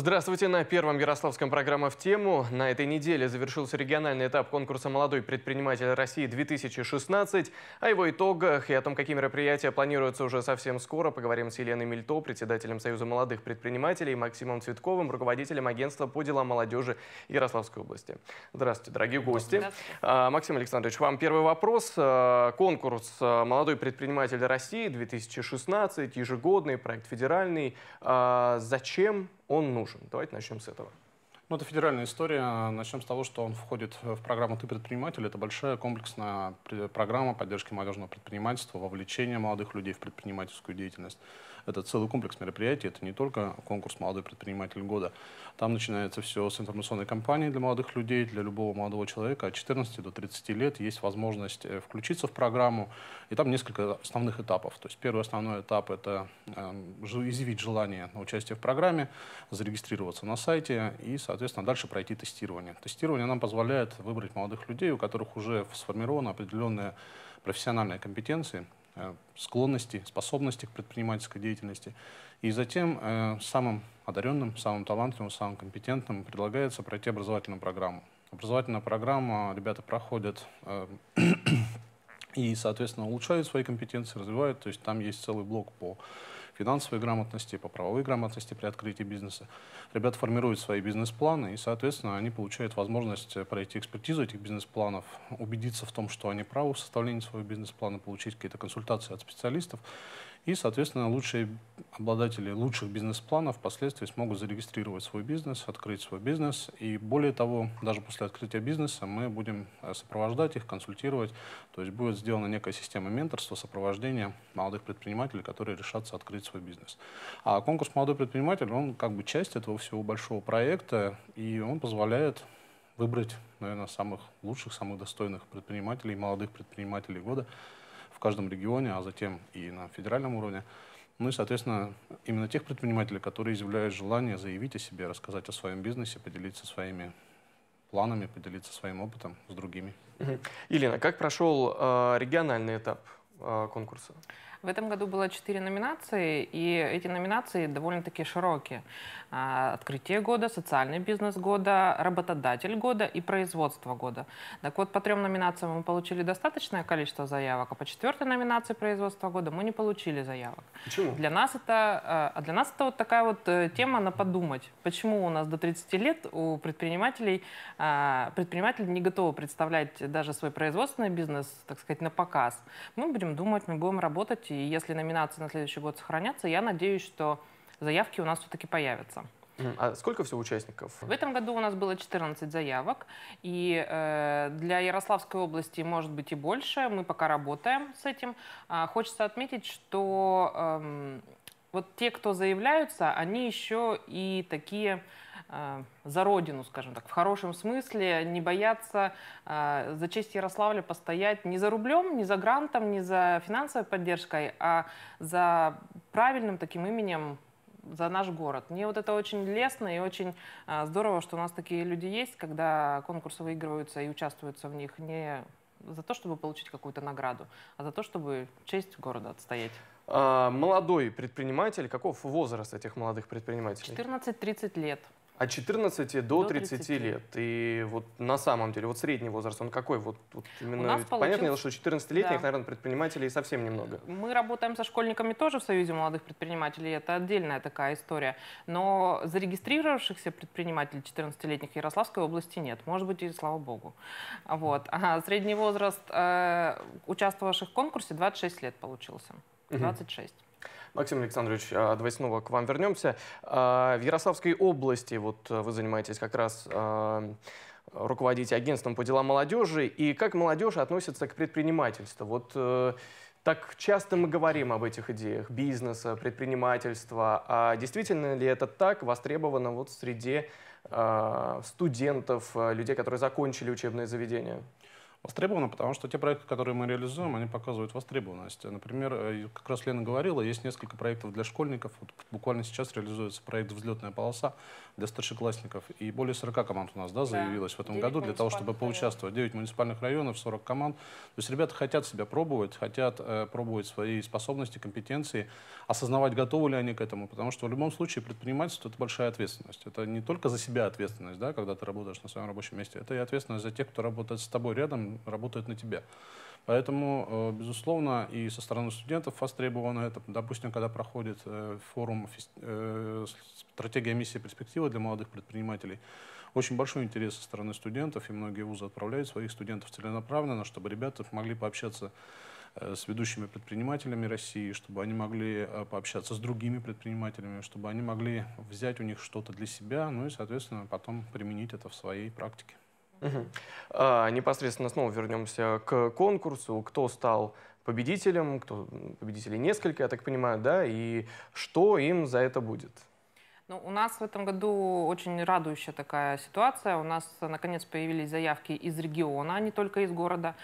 Здравствуйте. На первом Ярославском программа «В тему». На этой неделе завершился региональный этап конкурса «Молодой предприниматель России-2016». О его итогах и о том, какие мероприятия планируются уже совсем скоро, поговорим с Еленой Мельто, председателем Союза молодых предпринимателей, и Максимом Цветковым, руководителем агентства по делам молодежи Ярославской области. Здравствуйте, дорогие гости. Здравствуйте. А, Максим Александрович, вам первый вопрос. А, конкурс «Молодой предприниматель России-2016», ежегодный, проект федеральный. А, зачем он нужен. Давайте начнем с этого. Ну, это федеральная история. Начнем с того, что он входит в программу «Ты предприниматель». Это большая комплексная программа поддержки молодежного предпринимательства, вовлечения молодых людей в предпринимательскую деятельность это целый комплекс мероприятий, это не только конкурс «Молодой предприниматель года». Там начинается все с информационной кампании для молодых людей, для любого молодого человека от 14 до 30 лет есть возможность э, включиться в программу. И там несколько основных этапов. То есть первый основной этап – это эм, изъявить желание на участие в программе, зарегистрироваться на сайте и, соответственно, дальше пройти тестирование. Тестирование нам позволяет выбрать молодых людей, у которых уже сформированы определенные профессиональные компетенции, Э, склонности, способности к предпринимательской деятельности. И затем э, самым одаренным, самым талантливым, самым компетентным предлагается пройти образовательную программу. Образовательная программа ребята проходят э, и, соответственно, улучшают свои компетенции, развивают. То есть там есть целый блок по финансовой грамотности, по правовой грамотности при открытии бизнеса. Ребята формируют свои бизнес-планы, и, соответственно, они получают возможность э, пройти экспертизу этих бизнес-планов, убедиться в том, что они правы в составлении своего бизнес-плана, получить какие-то консультации от специалистов. И, соответственно, лучшие обладатели лучших бизнес-планов впоследствии смогут зарегистрировать свой бизнес, открыть свой бизнес. И более того, даже после открытия бизнеса мы будем э, сопровождать их, консультировать. То есть будет сделана некая система менторства, сопровождения молодых предпринимателей, которые решатся открыть свой бизнес. А конкурс «Молодой предприниматель», он как бы часть этого всего большого проекта, и он позволяет выбрать, наверное, самых лучших, самых достойных предпринимателей, молодых предпринимателей года – в каждом регионе, а затем и на федеральном уровне. Ну и, соответственно, именно тех предпринимателей, которые изъявляют желание заявить о себе, рассказать о своем бизнесе, поделиться своими планами, поделиться своим опытом с другими. Елена, как прошел э, региональный этап э, конкурса? В этом году было четыре номинации, и эти номинации довольно-таки широкие. А, Открытие года, социальный бизнес года, работодатель года и производство года. Так вот, по трем номинациям мы получили достаточное количество заявок, а по четвертой номинации производства года мы не получили заявок. Почему? Для нас это, а, а для нас это вот такая вот э, тема на подумать. Почему у нас до 30 лет у предпринимателей а, предприниматели не готовы представлять даже свой производственный бизнес, так сказать, на показ. Мы будем думать, мы будем работать и если номинации на следующий год сохранятся, я надеюсь, что заявки у нас все-таки появятся. А сколько всего участников? В этом году у нас было 14 заявок, и э, для Ярославской области может быть и больше. Мы пока работаем с этим. А, хочется отметить, что э, вот те, кто заявляются, они еще и такие Э, за родину, скажем так, в хорошем смысле, не бояться э, за честь Ярославля постоять не за рублем, не за грантом, не за финансовой поддержкой, а за правильным таким именем за наш город. Мне вот это очень лестно и очень э, здорово, что у нас такие люди есть, когда конкурсы выигрываются и участвуются в них не за то, чтобы получить какую-то награду, а за то, чтобы честь города отстоять. А, молодой предприниматель, каков возраст этих молодых предпринимателей? 14-30 лет. От 14 до, 30, 30 лет. И вот на самом деле, вот средний возраст, он какой? Вот, вот именно У нас получилось... понятно, что 14-летних, да. наверное, предпринимателей совсем немного. Мы работаем со школьниками тоже в Союзе молодых предпринимателей. Это отдельная такая история. Но зарегистрировавшихся предпринимателей 14-летних в Ярославской области нет. Может быть, и слава богу. Вот. А средний возраст э, участвовавших в конкурсе 26 лет получился. 26. Угу. Максим Александрович, а, давайте снова к вам вернемся. А, в Ярославской области вот э, вы занимаетесь как раз а, руководите агентством по делам молодежи. И как молодежь относится к предпринимательству? Вот э, так часто мы говорим об этих идеях бизнеса, предпринимательства. А действительно ли это так востребовано вот среди студентов, людей, которые закончили учебные заведения? востребовано, потому что те проекты, которые мы реализуем, они показывают востребованность. Например, э, как раз Лена говорила, есть несколько проектов для школьников. Вот буквально сейчас реализуется проект «Взлетная полоса» для старшеклассников. И более 40 команд у нас да, заявилось да. в этом году для того, чтобы поучаствовать. 9 муниципальных районов, 40 команд. То есть ребята хотят себя пробовать, хотят э, пробовать свои способности, компетенции, осознавать, готовы ли они к этому. Потому что в любом случае предпринимательство – это большая ответственность. Это не только за себя ответственность, да, когда ты работаешь на своем рабочем месте, это и ответственность за тех, кто работает с тобой рядом, работает на тебя. Поэтому, э, безусловно, и со стороны студентов востребовано это. Допустим, когда проходит э, форум э, «Стратегия миссии перспективы для молодых предпринимателей», очень большой интерес со стороны студентов, и многие вузы отправляют своих студентов целенаправленно, ну, чтобы ребята могли пообщаться с ведущими предпринимателями России, чтобы они могли пообщаться с другими предпринимателями, чтобы они могли взять у них что-то для себя, ну и, соответственно, потом применить это в своей практике. Угу. А, непосредственно снова вернемся к конкурсу. Кто стал победителем, кто победителей несколько, я так понимаю, да, и что им за это будет? Ну, у нас в этом году очень радующая такая ситуация. У нас, э, наконец, появились заявки из региона, а не только из города.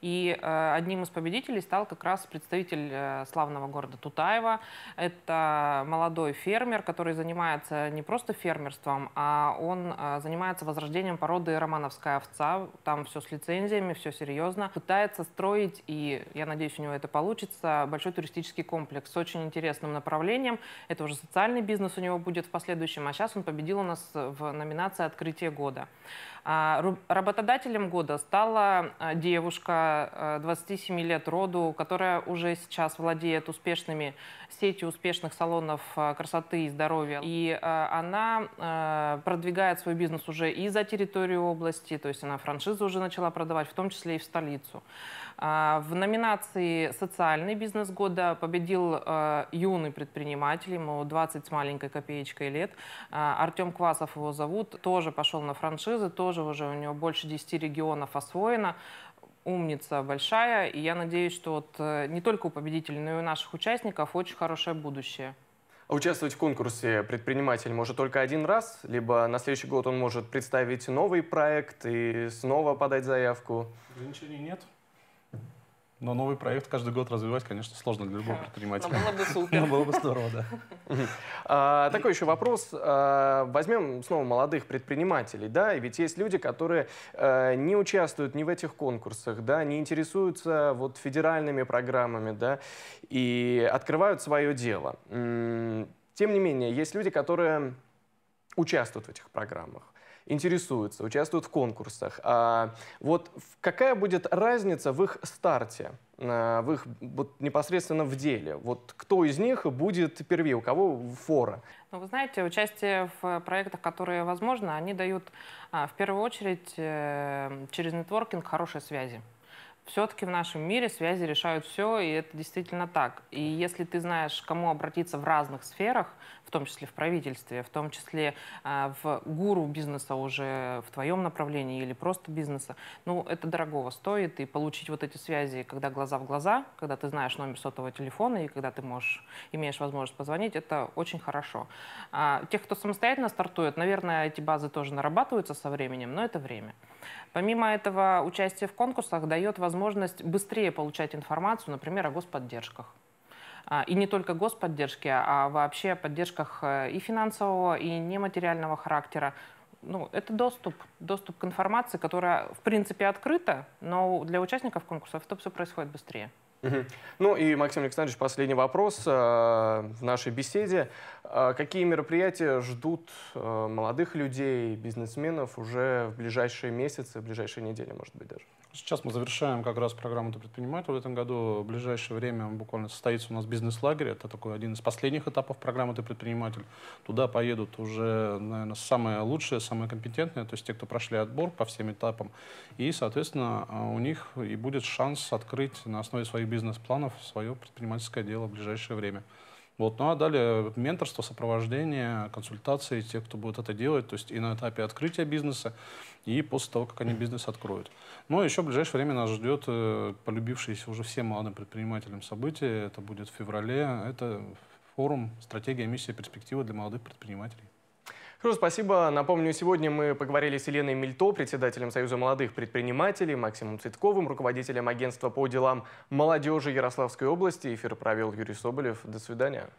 И э, одним из победителей стал как раз представитель э, славного города Тутаева. Это молодой фермер, который занимается не просто фермерством, а он э, занимается возрождением породы романовская овца. Там все с лицензиями, все серьезно. Пытается строить, и я надеюсь, у него это получится, большой туристический комплекс с очень интересным направлением. Это уже социальный бизнес у него будет в в последующем, а сейчас он победил у нас в номинации «Открытие года». А, работодателем года стала а, девушка 27 а, лет роду, которая уже сейчас владеет успешными сетью успешных салонов красоты и здоровья. И она продвигает свой бизнес уже и за территорию области, то есть она франшизу уже начала продавать, в том числе и в столицу. В номинации «Социальный бизнес года» победил юный предприниматель, ему 20 с маленькой копеечкой лет. Артем Квасов его зовут, тоже пошел на франшизы, тоже тоже уже у него больше 10 регионов освоено умница большая, и я надеюсь, что вот э, не только у победителей, но и у наших участников очень хорошее будущее. А участвовать в конкурсе предприниматель может только один раз, либо на следующий год он может представить новый проект и снова подать заявку? Ограничений нет. Но новый проект каждый год развивать, конечно, сложно для любого предпринимателя. Но было бы супер. Но было бы здорово, да. А, такой еще вопрос. А, возьмем снова молодых предпринимателей, да, и ведь есть люди, которые э, не участвуют ни в этих конкурсах, да, не интересуются вот федеральными программами, да, и открывают свое дело. Тем не менее, есть люди, которые участвуют в этих программах интересуются, участвуют в конкурсах. А вот какая будет разница в их старте, э, в их вот, непосредственно в деле? Вот кто из них будет первее, у кого фора? Ну, вы знаете, участие в проектах, которые возможно, они дают а, в первую очередь э, через нетворкинг хорошие связи все-таки в нашем мире связи решают все, и это действительно так. И если ты знаешь, кому обратиться в разных сферах, в том числе в правительстве, в том числе э, в гуру бизнеса уже в твоем направлении или просто бизнеса, ну, это дорогого стоит. И получить вот эти связи, когда глаза в глаза, когда ты знаешь номер сотового телефона и когда ты можешь, имеешь возможность позвонить, это очень хорошо. А, тех, кто самостоятельно стартует, наверное, эти базы тоже нарабатываются со временем, но это время. Помимо этого, участие в конкурсах дает возможность возможность быстрее получать информацию, например, о господдержках. А, и не только господдержке, а вообще о поддержках э, и финансового, и нематериального характера. Ну, это доступ, доступ к информации, которая, в принципе, открыта, но для участников конкурсов это все происходит быстрее. Ну и, Максим Александрович, последний вопрос э, в нашей беседе. Э, какие мероприятия ждут молодых людей, бизнесменов уже в ближайшие месяцы, в ближайшие недели, может быть, даже? Сейчас мы завершаем как раз программу «Ты предприниматель» в этом году. В ближайшее время буквально состоится у нас бизнес-лагерь. Это такой один из последних этапов программы «Ты предприниматель». Туда поедут уже, наверное, самые лучшие, самые компетентные, то есть те, кто прошли отбор по всем этапам. И, соответственно, а, у них и будет шанс открыть на основе своих бизнес-планов свое предпринимательское дело в ближайшее время. Вот, ну а далее э, менторство, сопровождение, консультации тех, кто будет это делать, то есть и на этапе открытия бизнеса, и после того, как они бизнес откроют. Но ну, а еще в ближайшее время нас ждет э, полюбившееся уже всем молодым предпринимателям событие, это будет в феврале, это форум «Стратегия, миссия, перспективы для молодых предпринимателей». Что ну, спасибо. Напомню, сегодня мы поговорили с Еленой Мильто, председателем Союза молодых предпринимателей, Максимом Цветковым, руководителем агентства по делам молодежи Ярославской области. Эфир провел Юрий Соболев. До свидания.